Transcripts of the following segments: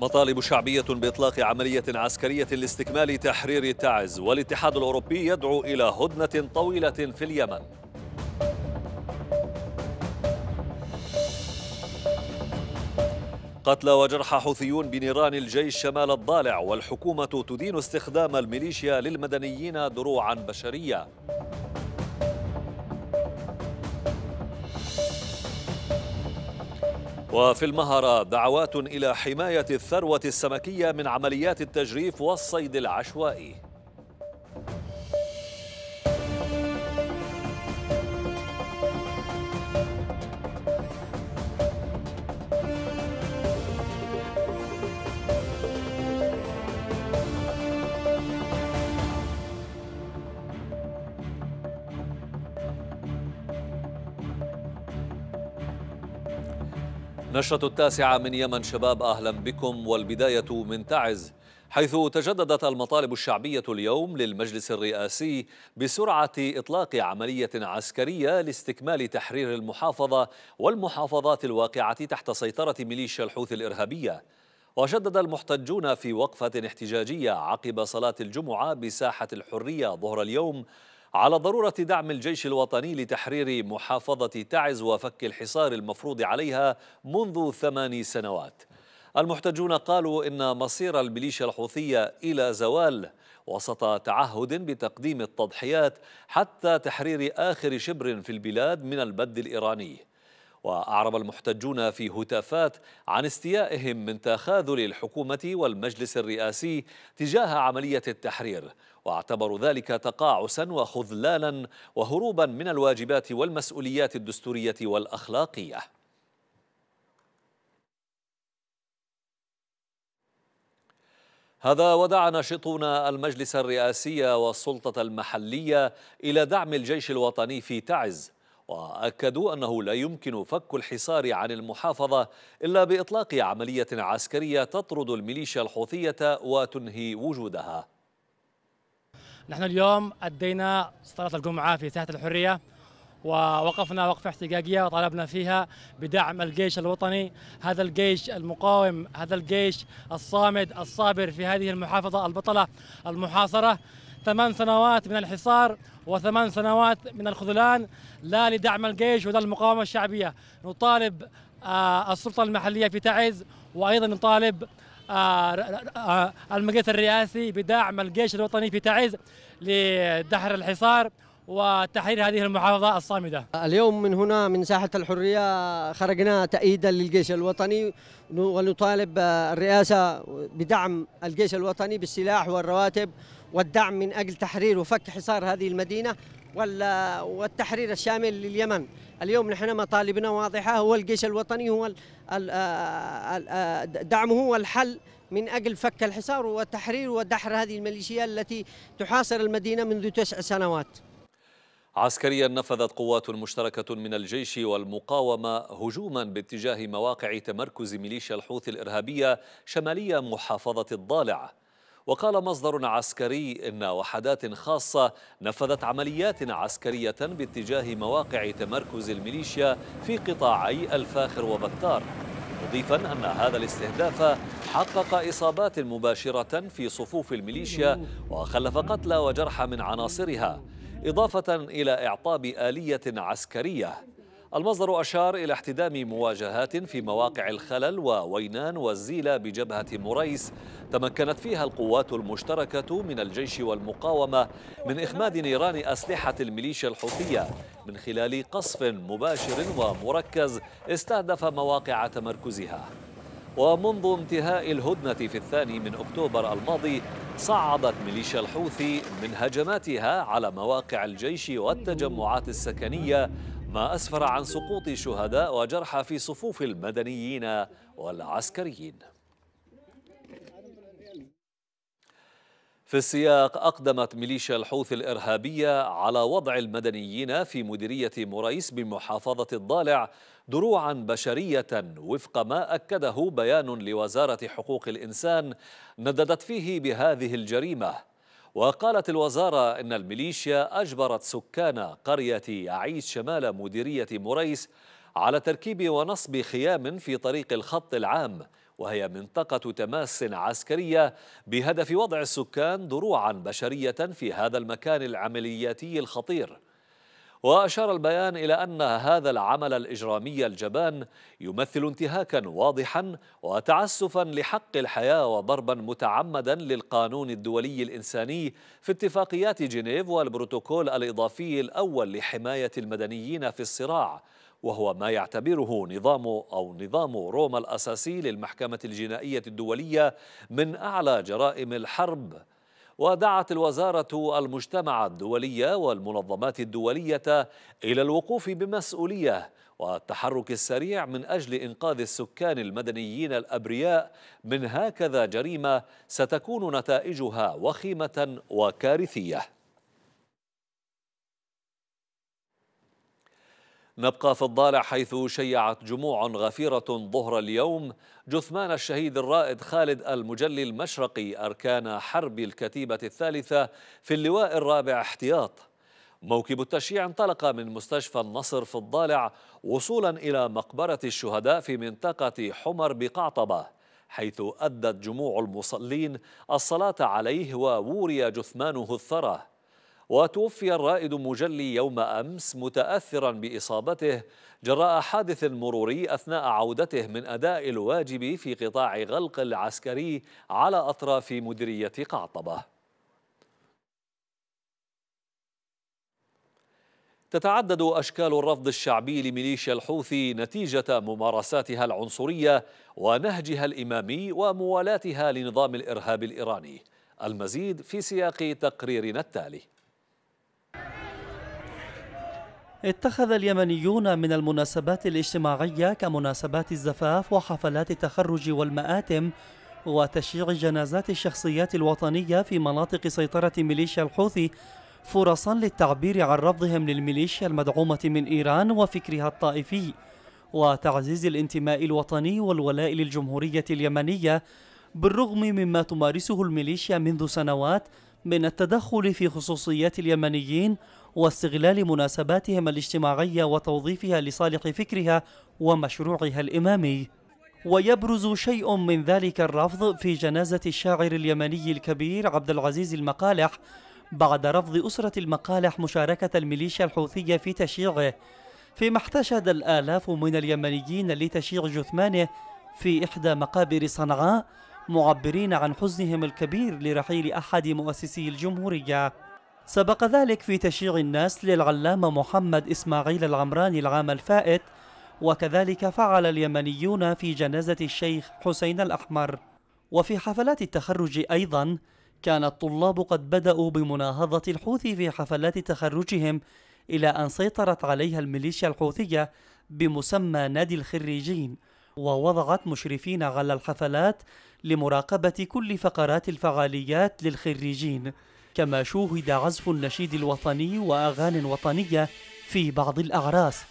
مطالب شعبية بإطلاق عملية عسكرية لاستكمال تحرير تعز والاتحاد الأوروبي يدعو إلى هدنة طويلة في اليمن قتلى وجرحى حوثيون بنيران الجيش شمال الضالع والحكومة تدين استخدام الميليشيا للمدنيين دروعا بشرية وفي المهرة دعوات إلى حماية الثروة السمكية من عمليات التجريف والصيد العشوائي نشرة التاسعة من يمن شباب أهلا بكم والبداية من تعز حيث تجددت المطالب الشعبية اليوم للمجلس الرئاسي بسرعة إطلاق عملية عسكرية لاستكمال تحرير المحافظة والمحافظات الواقعة تحت سيطرة ميليشيا الحوثي الإرهابية وشدد المحتجون في وقفة احتجاجية عقب صلاة الجمعة بساحة الحرية ظهر اليوم على ضرورة دعم الجيش الوطني لتحرير محافظة تعز وفك الحصار المفروض عليها منذ ثماني سنوات المحتجون قالوا إن مصير الميليشيا الحوثية إلى زوال وسط تعهد بتقديم التضحيات حتى تحرير آخر شبر في البلاد من البد الإيراني وأعرب المحتجون في هتافات عن استيائهم من تخاذل الحكومة والمجلس الرئاسي تجاه عملية التحرير واعتبروا ذلك تقاعسا وخذلالا وهروبا من الواجبات والمسؤوليات الدستورية والأخلاقية هذا ودعا ناشطون المجلس الرئاسي والسلطة المحلية إلى دعم الجيش الوطني في تعز وأكدوا أنه لا يمكن فك الحصار عن المحافظة إلا بإطلاق عملية عسكرية تطرد الميليشيا الحوثية وتنهي وجودها نحن اليوم أدينا صلاة الجمعة في ساحة الحرية ووقفنا وقفة احتجاجية وطالبنا فيها بدعم الجيش الوطني هذا الجيش المقاوم هذا الجيش الصامد الصابر في هذه المحافظة البطلة المحاصرة ثمان سنوات من الحصار وثمان سنوات من الخذلان لا لدعم الجيش ولا المقاومة الشعبية نطالب آه، السلطة المحلية في تعز وأيضا نطالب آه، المجلس الرئاسي بدعم الجيش الوطني في تعز لدحر الحصار وتحرير هذه المحافظة الصامدة اليوم من هنا من ساحة الحرية خرجنا تأييدا للجيش الوطني ونطالب آه، الرئاسة بدعم الجيش الوطني بالسلاح والرواتب والدعم من أجل تحرير وفك حصار هذه المدينة والتحرير الشامل لليمن اليوم نحن مطالبنا واضحة هو الجيش الوطني هو دعمه هو الحل من أجل فك الحصار وتحرير ودحر هذه الميليشيات التي تحاصر المدينة منذ تسع سنوات عسكريا نفذت قوات مشتركة من الجيش والمقاومة هجوما باتجاه مواقع تمركز ميليشيا الحوثي الإرهابية شمالية محافظة الضالع وقال مصدر عسكري إن وحدات خاصة نفذت عمليات عسكرية باتجاه مواقع تمركز الميليشيا في قطاعي الفاخر وبتار مضيفا أن هذا الاستهداف حقق إصابات مباشرة في صفوف الميليشيا وخلف قتلى وجرحى من عناصرها إضافة إلى إعطاب آلية عسكرية المصدر أشار إلى احتدام مواجهات في مواقع الخلل ووينان والزيلة بجبهة مريس تمكنت فيها القوات المشتركة من الجيش والمقاومة من إخماد نيران أسلحة الميليشيا الحوثية من خلال قصف مباشر ومركز استهدف مواقع تمركزها ومنذ انتهاء الهدنة في الثاني من أكتوبر الماضي صعدت ميليشيا الحوثي من هجماتها على مواقع الجيش والتجمعات السكنية ما أسفر عن سقوط شهداء وجرحى في صفوف المدنيين والعسكريين في السياق أقدمت ميليشيا الحوثي الإرهابية على وضع المدنيين في مديرية موريس بمحافظة الضالع دروعا بشرية وفق ما أكده بيان لوزارة حقوق الإنسان نددت فيه بهذه الجريمة وقالت الوزارة أن الميليشيا أجبرت سكان قرية عيش شمال مديرية مريس على تركيب ونصب خيام في طريق الخط العام وهي منطقة تماس عسكرية بهدف وضع السكان دروعا بشرية في هذا المكان العملياتي الخطير وأشار البيان إلى أن هذا العمل الإجرامي الجبان يمثل انتهاكا واضحا وتعسفا لحق الحياة وضربا متعمدا للقانون الدولي الإنساني في اتفاقيات جنيف والبروتوكول الإضافي الأول لحماية المدنيين في الصراع وهو ما يعتبره نظام أو نظام روما الأساسي للمحكمة الجنائية الدولية من أعلى جرائم الحرب ودعت الوزارة المجتمع الدولي والمنظمات الدولية إلى الوقوف بمسؤولية والتحرك السريع من أجل إنقاذ السكان المدنيين الأبرياء من هكذا جريمة ستكون نتائجها وخيمة وكارثية نبقى في الضالع حيث شيعت جموع غفيرة ظهر اليوم جثمان الشهيد الرائد خالد المجلي المشرقي أركان حرب الكتيبة الثالثة في اللواء الرابع احتياط موكب التشييع انطلق من مستشفى النصر في الضالع وصولا إلى مقبرة الشهداء في منطقة حمر بقعطبة حيث أدت جموع المصلين الصلاة عليه ووري جثمانه الثرى وتوفي الرائد مجلي يوم أمس متأثرا بإصابته جراء حادث مروري أثناء عودته من أداء الواجب في قطاع غلق العسكري على أطراف مديرية قعطبة تتعدد أشكال الرفض الشعبي لميليشيا الحوثي نتيجة ممارساتها العنصرية ونهجها الإمامي وموالاتها لنظام الإرهاب الإيراني المزيد في سياق تقريرنا التالي اتخذ اليمنيون من المناسبات الاجتماعية كمناسبات الزفاف وحفلات التخرج والمآتم وتشييع جنازات الشخصيات الوطنية في مناطق سيطرة ميليشيا الحوثي فرصا للتعبير عن رفضهم للميليشيا المدعومة من إيران وفكرها الطائفي وتعزيز الانتماء الوطني والولاء للجمهورية اليمنية بالرغم مما تمارسه الميليشيا منذ سنوات من التدخل في خصوصيات اليمنيين واستغلال مناسباتهم الاجتماعية وتوظيفها لصالح فكرها ومشروعها الإمامي ويبرز شيء من ذلك الرفض في جنازة الشاعر اليمني الكبير عبد العزيز المقالح بعد رفض أسرة المقالح مشاركة الميليشيا الحوثية في تشييعه فيما احتشد الآلاف من اليمنيين لتشييع جثمانه في إحدى مقابر صنعاء معبرين عن حزنهم الكبير لرحيل أحد مؤسسي الجمهورية سبق ذلك في تشييع الناس للعلامة محمد إسماعيل العمراني العام الفائت وكذلك فعل اليمنيون في جنازة الشيخ حسين الأحمر وفي حفلات التخرج أيضا كان الطلاب قد بدأوا بمناهضة الحوثي في حفلات تخرجهم إلى أن سيطرت عليها الميليشيا الحوثية بمسمى نادي الخريجين ووضعت مشرفين على الحفلات لمراقبة كل فقرات الفعاليات للخريجين كما شوهد عزف النشيد الوطني وأغان وطنية في بعض الأعراس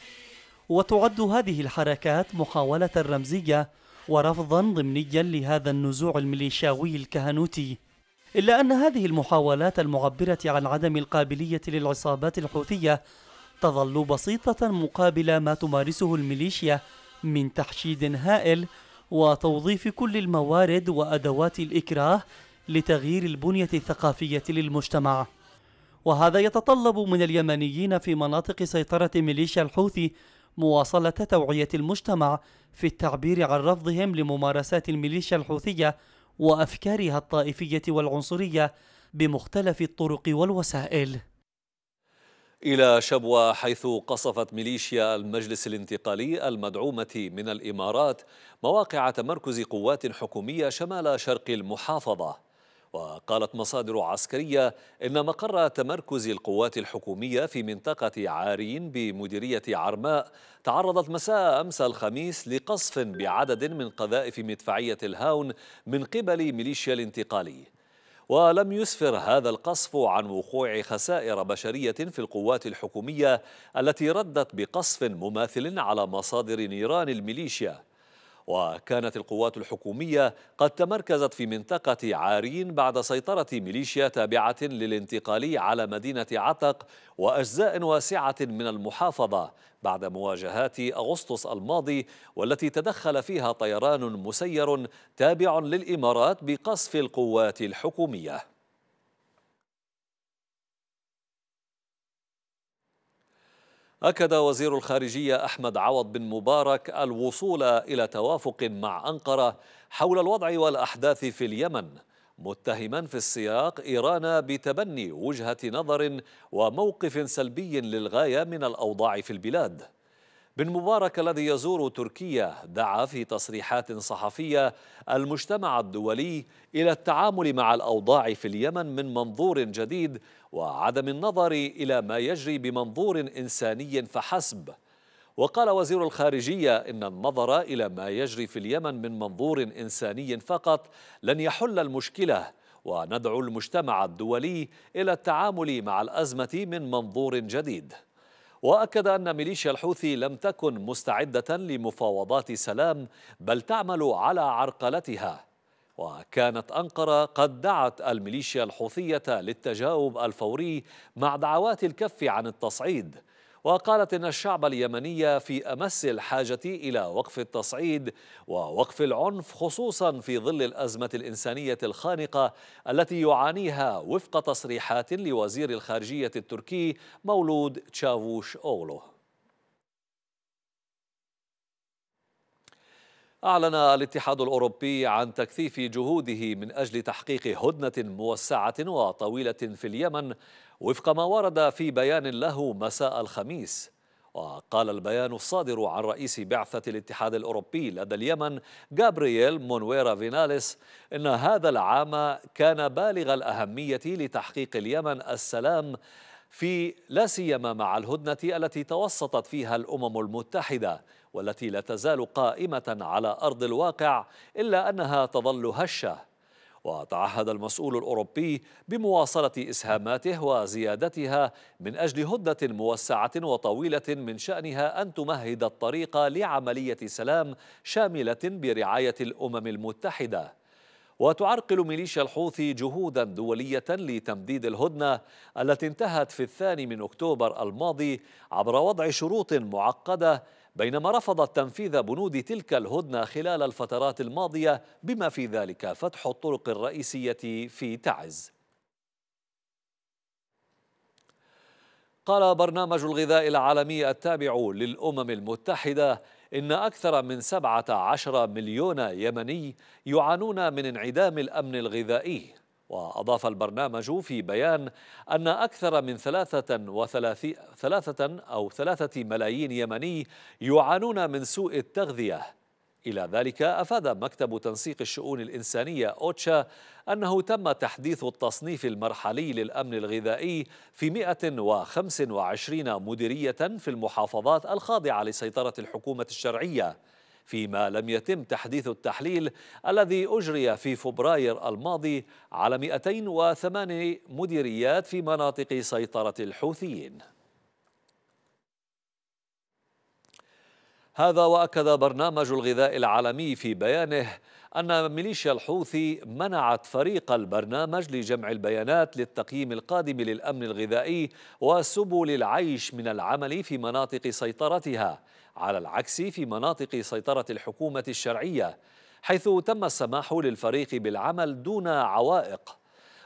وتعد هذه الحركات محاولة رمزية ورفضا ضمنيا لهذا النزوع الميليشاوي الكهنوتي إلا أن هذه المحاولات المعبرة عن عدم القابلية للعصابات الحوثية تظل بسيطة مقابل ما تمارسه الميليشيا من تحشيد هائل وتوظيف كل الموارد وأدوات الإكراه لتغيير البنية الثقافية للمجتمع وهذا يتطلب من اليمنيين في مناطق سيطرة ميليشيا الحوثي مواصلة توعية المجتمع في التعبير عن رفضهم لممارسات الميليشيا الحوثية وأفكارها الطائفية والعنصرية بمختلف الطرق والوسائل إلى شبوة حيث قصفت ميليشيا المجلس الانتقالي المدعومة من الإمارات مواقع تمركز قوات حكومية شمال شرق المحافظة وقالت مصادر عسكرية إن مقر تمركز القوات الحكومية في منطقة عارين بمديرية عرماء تعرضت مساء أمس الخميس لقصف بعدد من قذائف مدفعية الهاون من قبل ميليشيا الانتقالي ولم يسفر هذا القصف عن وقوع خسائر بشرية في القوات الحكومية التي ردت بقصف مماثل على مصادر نيران الميليشيا وكانت القوات الحكومية قد تمركزت في منطقة عارين بعد سيطرة ميليشيا تابعة للانتقالي على مدينة عتق وأجزاء واسعة من المحافظة بعد مواجهات أغسطس الماضي والتي تدخل فيها طيران مسير تابع للإمارات بقصف القوات الحكومية أكد وزير الخارجية أحمد عوض بن مبارك الوصول إلى توافق مع أنقرة حول الوضع والأحداث في اليمن متهما في السياق إيران بتبني وجهة نظر وموقف سلبي للغاية من الأوضاع في البلاد بن مبارك الذي يزور تركيا دعا في تصريحات صحفية المجتمع الدولي إلى التعامل مع الأوضاع في اليمن من منظور جديد وعدم النظر إلى ما يجري بمنظور إنساني فحسب وقال وزير الخارجية إن النظر إلى ما يجري في اليمن من منظور إنساني فقط لن يحل المشكلة وندعو المجتمع الدولي إلى التعامل مع الأزمة من منظور جديد وأكد أن ميليشيا الحوثي لم تكن مستعدة لمفاوضات سلام بل تعمل على عرقلتها وكانت أنقرة قد دعت الميليشيا الحوثية للتجاوب الفوري مع دعوات الكف عن التصعيد وقالت إن الشعب اليمني في أمس الحاجة إلى وقف التصعيد ووقف العنف خصوصا في ظل الأزمة الإنسانية الخانقة التي يعانيها وفق تصريحات لوزير الخارجية التركي مولود تشاووش أوغلو أعلن الاتحاد الأوروبي عن تكثيف جهوده من أجل تحقيق هدنة موسعة وطويلة في اليمن وفق ما ورد في بيان له مساء الخميس وقال البيان الصادر عن رئيس بعثة الاتحاد الأوروبي لدى اليمن جابرييل مونويرا فيناليس إن هذا العام كان بالغ الأهمية لتحقيق اليمن السلام في لا سيما مع الهدنة التي توسطت فيها الأمم المتحدة والتي لا تزال قائمة على أرض الواقع إلا أنها تظل هشة وتعهد المسؤول الأوروبي بمواصلة إسهاماته وزيادتها من أجل هدة موسعة وطويلة من شأنها أن تمهد الطريق لعملية سلام شاملة برعاية الأمم المتحدة وتعرقل ميليشيا الحوثي جهودا دولية لتمديد الهدنة التي انتهت في الثاني من أكتوبر الماضي عبر وضع شروط معقدة بينما رفضت تنفيذ بنود تلك الهدنة خلال الفترات الماضية بما في ذلك فتح الطرق الرئيسية في تعز قال برنامج الغذاء العالمي التابع للأمم المتحدة إن أكثر من 17 مليون يمني يعانون من انعدام الأمن الغذائي وأضاف البرنامج في بيان أن أكثر من ثلاثة, وثلاثي ثلاثة أو ثلاثة ملايين يمني يعانون من سوء التغذية إلى ذلك أفاد مكتب تنسيق الشؤون الإنسانية أوتشا أنه تم تحديث التصنيف المرحلي للأمن الغذائي في 125 مديرية في المحافظات الخاضعة لسيطرة الحكومة الشرعية فيما لم يتم تحديث التحليل الذي أجري في فبراير الماضي على 208 مديريات في مناطق سيطرة الحوثيين هذا وأكد برنامج الغذاء العالمي في بيانه أن ميليشيا الحوثي منعت فريق البرنامج لجمع البيانات للتقييم القادم للأمن الغذائي وسبل العيش من العمل في مناطق سيطرتها على العكس في مناطق سيطرة الحكومة الشرعية حيث تم السماح للفريق بالعمل دون عوائق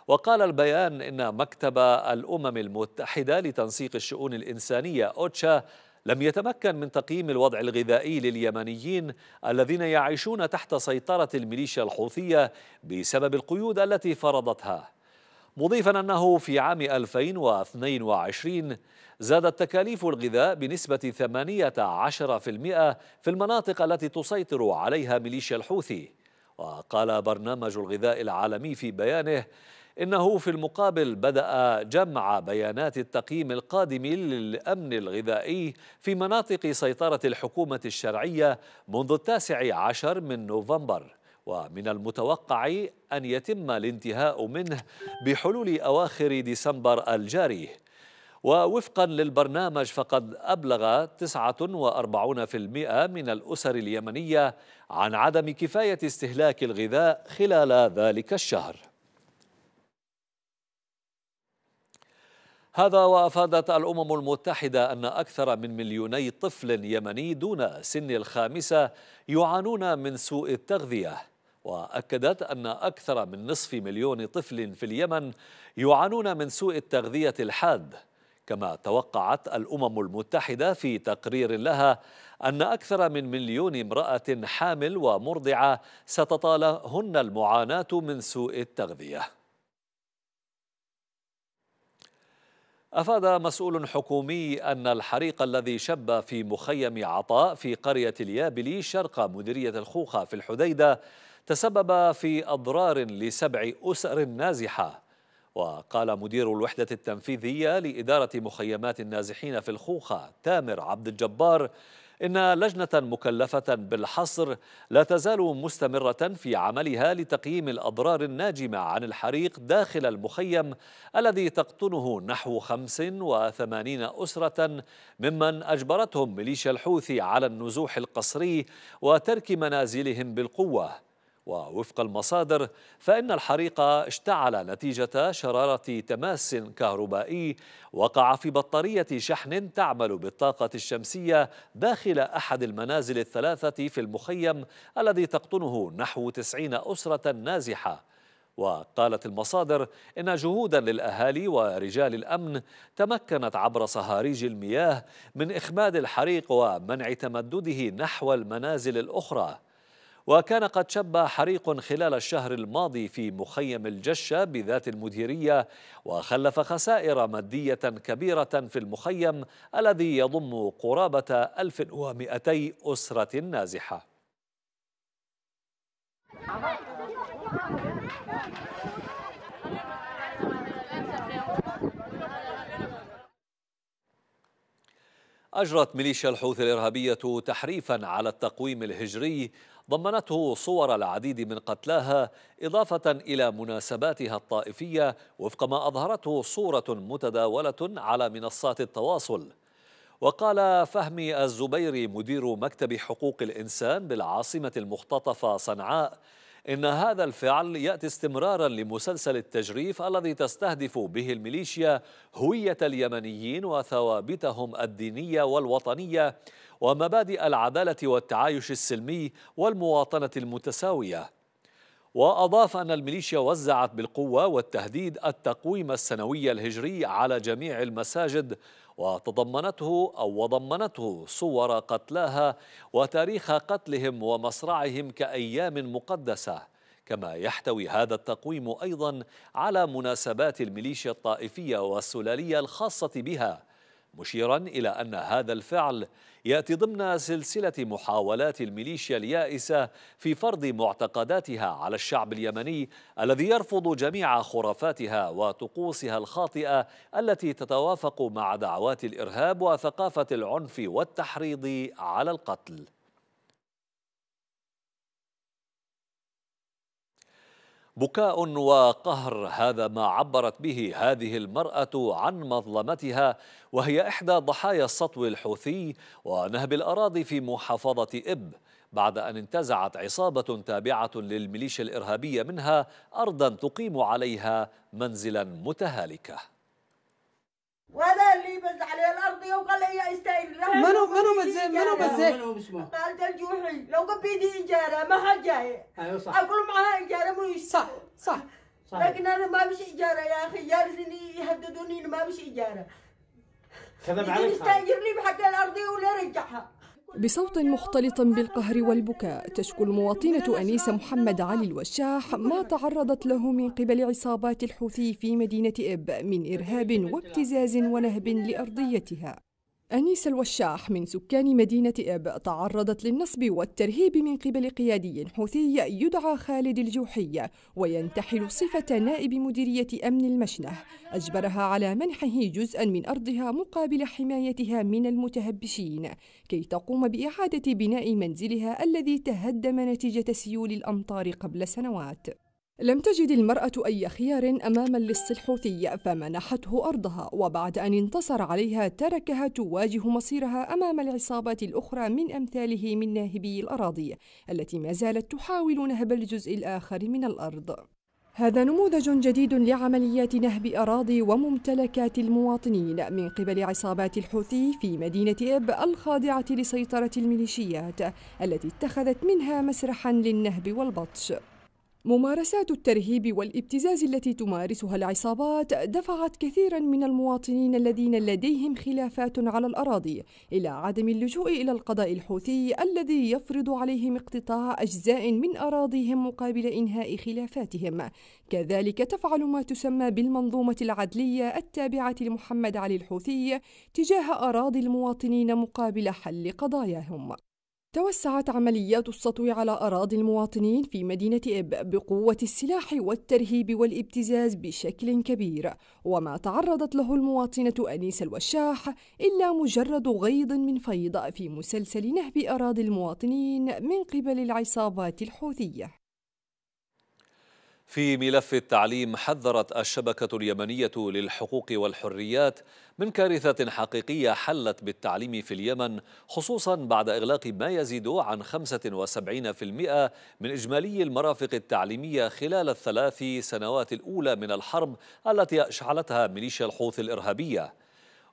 وقال البيان إن مكتب الأمم المتحدة لتنسيق الشؤون الإنسانية أوتشا لم يتمكن من تقييم الوضع الغذائي لليمنيين الذين يعيشون تحت سيطرة الميليشيا الحوثية بسبب القيود التي فرضتها مضيفا أنه في عام 2022 زادت تكاليف الغذاء بنسبة 18% في المناطق التي تسيطر عليها ميليشيا الحوثي وقال برنامج الغذاء العالمي في بيانه إنه في المقابل بدأ جمع بيانات التقييم القادم للأمن الغذائي في مناطق سيطرة الحكومة الشرعية منذ التاسع عشر من نوفمبر ومن المتوقع أن يتم الانتهاء منه بحلول أواخر ديسمبر الجاري ووفقا للبرنامج فقد أبلغ 49% من الأسر اليمنية عن عدم كفاية استهلاك الغذاء خلال ذلك الشهر هذا وأفادت الأمم المتحدة أن أكثر من مليوني طفل يمني دون سن الخامسة يعانون من سوء التغذية وأكدت أن أكثر من نصف مليون طفل في اليمن يعانون من سوء التغذية الحاد كما توقعت الأمم المتحدة في تقرير لها أن أكثر من مليون امرأة حامل ومرضعة ستطالهن المعاناة من سوء التغذية أفاد مسؤول حكومي أن الحريق الذي شب في مخيم عطاء في قرية اليابلي شرق مديرية الخوخة في الحديدة تسبب في أضرار لسبع أسر نازحة وقال مدير الوحدة التنفيذية لإدارة مخيمات النازحين في الخوخة تامر عبد الجبار إن لجنة مكلفة بالحصر لا تزال مستمرة في عملها لتقييم الأضرار الناجمة عن الحريق داخل المخيم الذي تقطنه نحو 85 أسرة ممن أجبرتهم ميليشيا الحوثي على النزوح القسري وترك منازلهم بالقوة ووفق المصادر فإن الحريق اشتعل نتيجة شرارة تماس كهربائي وقع في بطارية شحن تعمل بالطاقة الشمسية داخل أحد المنازل الثلاثة في المخيم الذي تقطنه نحو تسعين أسرة نازحة وقالت المصادر إن جهودا للأهالي ورجال الأمن تمكنت عبر صهاريج المياه من إخماد الحريق ومنع تمدده نحو المنازل الأخرى وكان قد شب حريق خلال الشهر الماضي في مخيم الجشة بذات المديرية وخلف خسائر مادية كبيرة في المخيم الذي يضم قرابة 1200 أسرة نازحة أجرت ميليشيا الحوثي الإرهابية تحريفا على التقويم الهجري ضمنته صور العديد من قتلاها إضافة إلى مناسباتها الطائفية وفق ما أظهرته صورة متداولة على منصات التواصل وقال فهمي الزبيري مدير مكتب حقوق الإنسان بالعاصمة المختطفة صنعاء إن هذا الفعل يأتي استمرارا لمسلسل التجريف الذي تستهدف به الميليشيا هوية اليمنيين وثوابتهم الدينية والوطنية ومبادئ العدالة والتعايش السلمي والمواطنة المتساوية وأضاف أن الميليشيا وزعت بالقوة والتهديد التقويم السنوي الهجري على جميع المساجد وتضمنته أو وضمنته صور قتلاها وتاريخ قتلهم ومصرعهم كأيام مقدسة كما يحتوي هذا التقويم أيضا على مناسبات الميليشيا الطائفية والسلالية الخاصة بها مشيرا إلى أن هذا الفعل يأتي ضمن سلسلة محاولات الميليشيا اليائسة في فرض معتقداتها على الشعب اليمني الذي يرفض جميع خرافاتها وطقوسها الخاطئة التي تتوافق مع دعوات الإرهاب وثقافة العنف والتحريض على القتل بكاء وقهر هذا ما عبرت به هذه المرأة عن مظلمتها وهي إحدى ضحايا السطو الحوثي ونهب الأراضي في محافظة إب بعد أن انتزعت عصابة تابعة للميليشيا الإرهابية منها أرضا تقيم عليها منزلا متهالكة وهذا اللي بز عليه الارضيه وقال لي يا استايل منو منو مزي منو مزي قال الجوحي لو قبيدي اجاره ما حد جاي ايوه صح اقول معها اجاره مو صح صح لكن انا ما بش اجاره يا اخي جالسين يهددوني ما بش اجاره خذ معلش استاجرني بحق الارضيه ولا رجعها بصوت مختلط بالقهر والبكاء تشكو المواطنة أنيسة محمد علي الوشاح ما تعرضت له من قبل عصابات الحوثي في مدينة إب من إرهاب وابتزاز ونهب لأرضيتها أنيس الوشاح من سكان مدينة إب تعرضت للنصب والترهيب من قبل قيادي حوثي يدعى خالد الجوحي وينتحل صفة نائب مديرية أمن المشنة أجبرها على منحه جزءا من أرضها مقابل حمايتها من المتهبشين كي تقوم بإعادة بناء منزلها الذي تهدم نتيجة سيول الأمطار قبل سنوات لم تجد المرأة أي خيار أمام اللص الحوثي فمنحته أرضها وبعد أن انتصر عليها تركها تواجه مصيرها أمام العصابات الأخرى من أمثاله من ناهبي الأراضي التي ما زالت تحاول نهب الجزء الآخر من الأرض هذا نموذج جديد لعمليات نهب أراضي وممتلكات المواطنين من قبل عصابات الحوثي في مدينة إب الخاضعة لسيطرة الميليشيات التي اتخذت منها مسرحا للنهب والبطش ممارسات الترهيب والابتزاز التي تمارسها العصابات دفعت كثيرا من المواطنين الذين لديهم خلافات على الاراضي الى عدم اللجوء الى القضاء الحوثي الذي يفرض عليهم اقتطاع اجزاء من اراضيهم مقابل انهاء خلافاتهم كذلك تفعل ما تسمى بالمنظومه العدليه التابعه لمحمد علي الحوثي تجاه اراضي المواطنين مقابل حل قضاياهم توسعت عمليات السطو على أراضي المواطنين في مدينة إب بقوة السلاح والترهيب والابتزاز بشكل كبير وما تعرضت له المواطنة أنيس الوشاح إلا مجرد غيض من فيض في مسلسل نهب أراضي المواطنين من قبل العصابات الحوثية في ملف التعليم حذرت الشبكة اليمنية للحقوق والحريات من كارثة حقيقية حلت بالتعليم في اليمن خصوصا بعد إغلاق ما يزيد عن 75% من إجمالي المرافق التعليمية خلال الثلاث سنوات الأولى من الحرب التي أشعلتها ميليشيا الحوثي الإرهابية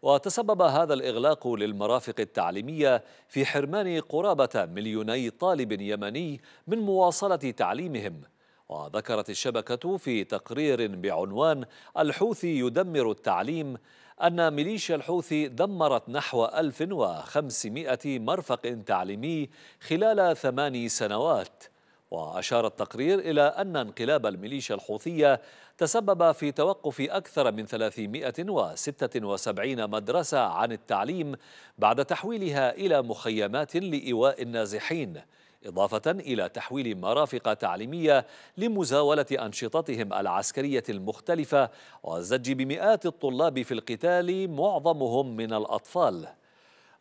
وتسبب هذا الإغلاق للمرافق التعليمية في حرمان قرابة مليوني طالب يمني من مواصلة تعليمهم وذكرت الشبكة في تقرير بعنوان الحوثي يدمر التعليم أن ميليشيا الحوثي دمرت نحو 1500 مرفق تعليمي خلال ثماني سنوات وأشار التقرير إلى أن انقلاب الميليشيا الحوثية تسبب في توقف أكثر من 376 مدرسة عن التعليم بعد تحويلها إلى مخيمات لإيواء النازحين إضافة إلى تحويل مرافق تعليمية لمزاولة أنشطتهم العسكرية المختلفة والزج بمئات الطلاب في القتال معظمهم من الأطفال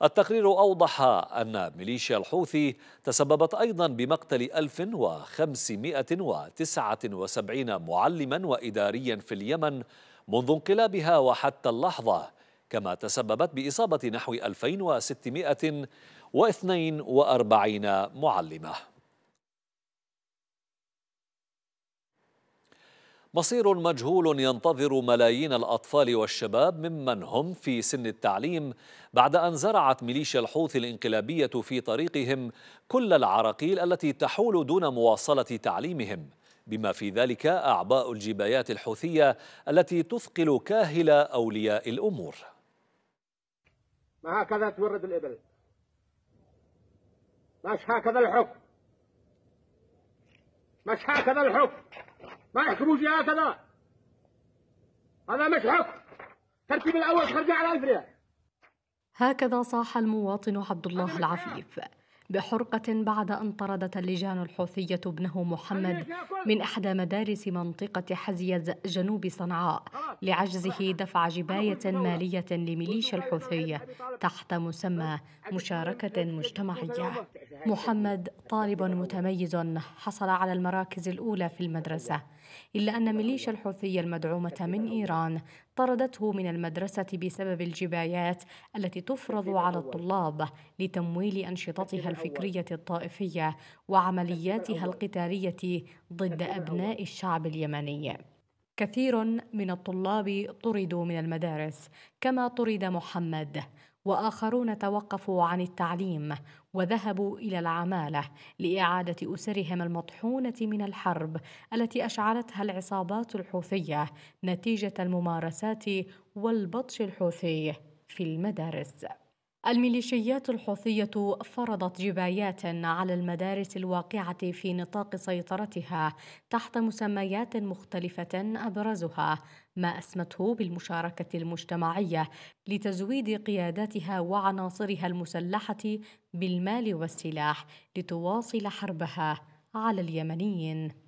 التقرير أوضح أن ميليشيا الحوثي تسببت أيضا بمقتل 1579 معلما وإداريا في اليمن منذ انقلابها وحتى اللحظة كما تسببت بإصابة نحو 2600 وأربعين معلمة مصير مجهول ينتظر ملايين الأطفال والشباب ممن هم في سن التعليم بعد أن زرعت ميليشيا الحوثي الانقلابية في طريقهم كل العراقيل التي تحول دون مواصلة تعليمهم بما في ذلك أعباء الجبايات الحوثية التي تثقل كاهل أولياء الأمور هكذا تورد الإبل مش هكذا الحكم مش هكذا الحكم ما يحكموش هكذا هذا مش حكم ترتيب الأول خرج على الفريق هكذا صاح المواطن عبد الله العفيف بحرقة بعد أن طردت اللجان الحوثية ابنه محمد من إحدى مدارس منطقة حزيز جنوب صنعاء لعجزه دفع جباية مالية لميليشيا الحوثية تحت مسمى مشاركة مجتمعية محمد طالب متميز حصل على المراكز الأولى في المدرسة إلا أن ميليشيا الحوثية المدعومة من إيران طردته من المدرسة بسبب الجبايات التي تفرض على الطلاب لتمويل أنشطتها الفكرية الطائفية وعملياتها القتالية ضد أبناء الشعب اليمني. كثير من الطلاب طردوا من المدارس كما طرد محمد واخرون توقفوا عن التعليم وذهبوا الى العماله لاعاده اسرهم المطحونه من الحرب التي اشعلتها العصابات الحوثيه نتيجه الممارسات والبطش الحوثي في المدارس الميليشيات الحوثية فرضت جبايات على المدارس الواقعة في نطاق سيطرتها تحت مسميات مختلفة أبرزها ما أسمته بالمشاركة المجتمعية لتزويد قياداتها وعناصرها المسلحة بالمال والسلاح لتواصل حربها على اليمنيين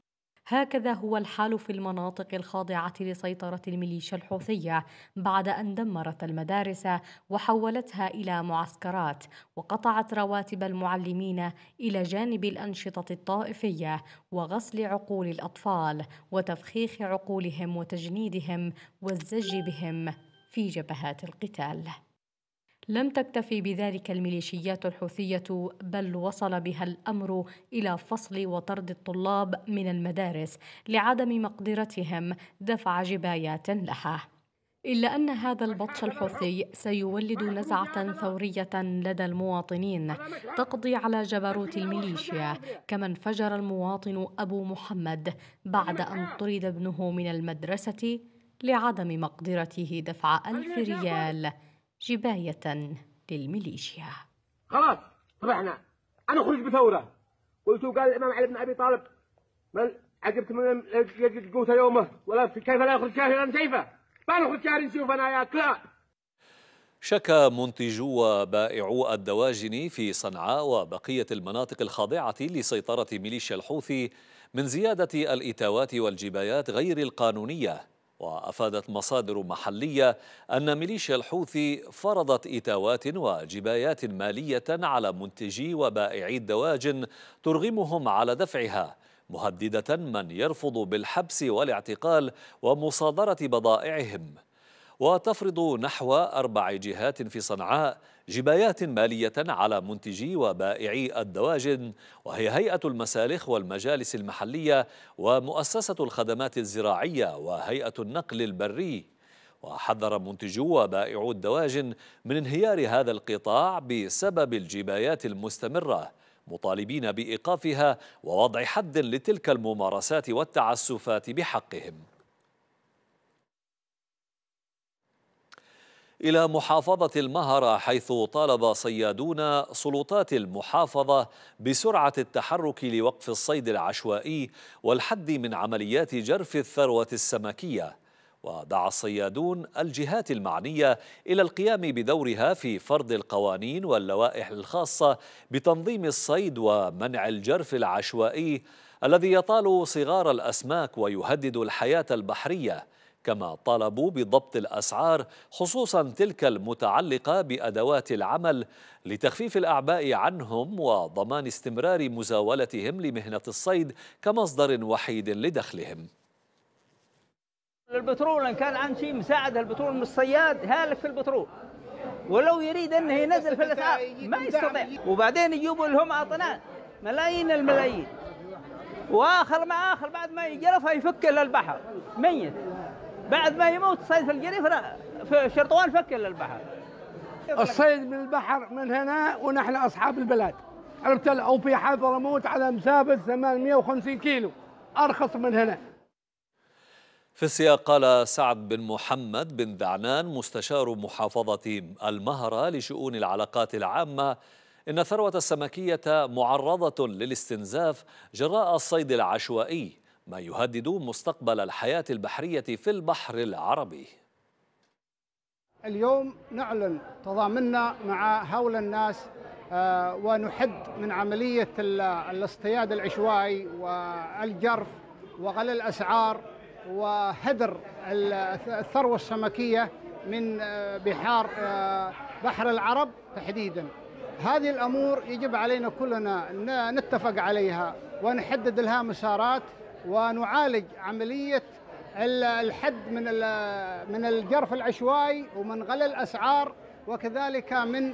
هكذا هو الحال في المناطق الخاضعة لسيطرة الميليشيا الحوثية بعد أن دمرت المدارس وحولتها إلى معسكرات وقطعت رواتب المعلمين إلى جانب الأنشطة الطائفية وغسل عقول الأطفال وتفخيخ عقولهم وتجنيدهم والزج بهم في جبهات القتال لم تكتفي بذلك الميليشيات الحوثية بل وصل بها الأمر إلى فصل وطرد الطلاب من المدارس لعدم مقدرتهم دفع جبايات لها إلا أن هذا البطش الحوثي سيولد نزعة ثورية لدى المواطنين تقضي على جبروت الميليشيا كما انفجر المواطن أبو محمد بعد أن طرد ابنه من المدرسة لعدم مقدرته دفع ألف ريال جباية للميليشيا خلاص طبعنا أنا أخرج بثورة قلت قال الإمام علي بن أبي طالب بل عجبت من يجد قوت يومه ولا كيف لا يخرج شاهدا ما بنخرج شاهد نشوف أنا يا كلا شكى منتجو وبائعو الدواجن في صنعاء وبقية المناطق الخاضعة لسيطرة ميليشيا الحوثي من زيادة الإتاوات والجبايات غير القانونية وأفادت مصادر محلية أن ميليشيا الحوثي فرضت إتاوات وجبايات مالية على منتجي وبائعي الدواجن ترغمهم على دفعها مهددة من يرفض بالحبس والاعتقال ومصادرة بضائعهم وتفرض نحو أربع جهات في صنعاء جبايات مالية على منتجي وبائعي الدواجن وهي هيئة المسالخ والمجالس المحلية ومؤسسة الخدمات الزراعية وهيئة النقل البري وحذر منتجو وبائعو الدواجن من انهيار هذا القطاع بسبب الجبايات المستمرة مطالبين بإيقافها ووضع حد لتلك الممارسات والتعسفات بحقهم إلى محافظة المهرة حيث طالب صيادون سلطات المحافظة بسرعة التحرك لوقف الصيد العشوائي والحد من عمليات جرف الثروة السمكية ودعا الصيادون الجهات المعنية إلى القيام بدورها في فرض القوانين واللوائح الخاصة بتنظيم الصيد ومنع الجرف العشوائي الذي يطال صغار الأسماك ويهدد الحياة البحرية كما طالبوا بضبط الأسعار خصوصا تلك المتعلقة بأدوات العمل لتخفيف الأعباء عنهم وضمان استمرار مزاولتهم لمهنة الصيد كمصدر وحيد لدخلهم البترول إن كان عن شيء مساعد البترول من الصياد هالك في البترول ولو يريد أنه ينزل في الأسعار ما يستطيع وبعدين يجيبوا لهم أطنان ملايين الملايين واخر ما اخر بعد ما يجرفها يفك للبحر ميت بعد ما يموت صيد في الجري في شرطوال فك البحر الصيد من البحر من هنا ونحن اصحاب البلاد عرفت او في حضرموت على مسافه 850 كيلو ارخص من هنا في السياق قال سعد بن محمد بن ذعنان مستشار محافظة المهرة لشؤون العلاقات العامة إن الثروة السمكية معرضة للاستنزاف جراء الصيد العشوائي ما يهدد مستقبل الحياة البحرية في البحر العربي اليوم نعلن تضامننا مع هؤلاء الناس آه، ونحد من عملية الاصطياد العشوائي والجرف وغلاء الأسعار وهدر الثروة السمكية من آه، بحار آه، بحر العرب تحديدا هذه الأمور يجب علينا كلنا نتفق عليها ونحدد لها مسارات ونعالج عملية الحد من من الجرف العشوائي ومن غلى الأسعار وكذلك من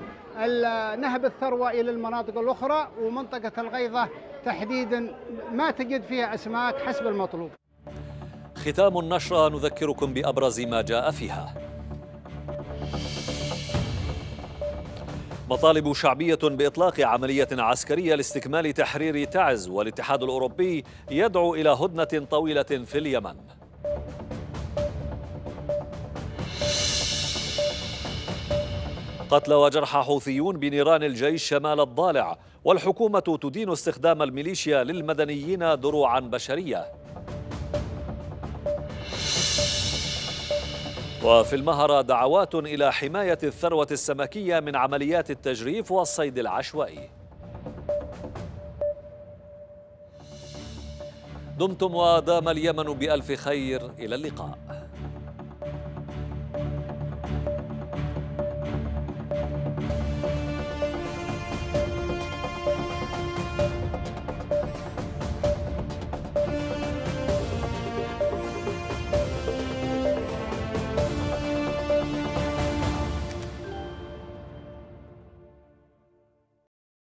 نهب الثروة إلى المناطق الأخرى ومنطقة الغيضة تحديدا ما تجد فيها أسماك حسب المطلوب ختام النشرة نذكركم بأبرز ما جاء فيها مطالب شعبية بإطلاق عملية عسكرية لاستكمال تحرير تعز والاتحاد الأوروبي يدعو إلى هدنة طويلة في اليمن قتلى وجرحى حوثيون بنيران الجيش شمال الضالع والحكومة تدين استخدام الميليشيا للمدنيين دروعا بشرية وفي المهرة دعوات إلى حماية الثروة السمكية من عمليات التجريف والصيد العشوائي دمتم ودام اليمن بألف خير إلى اللقاء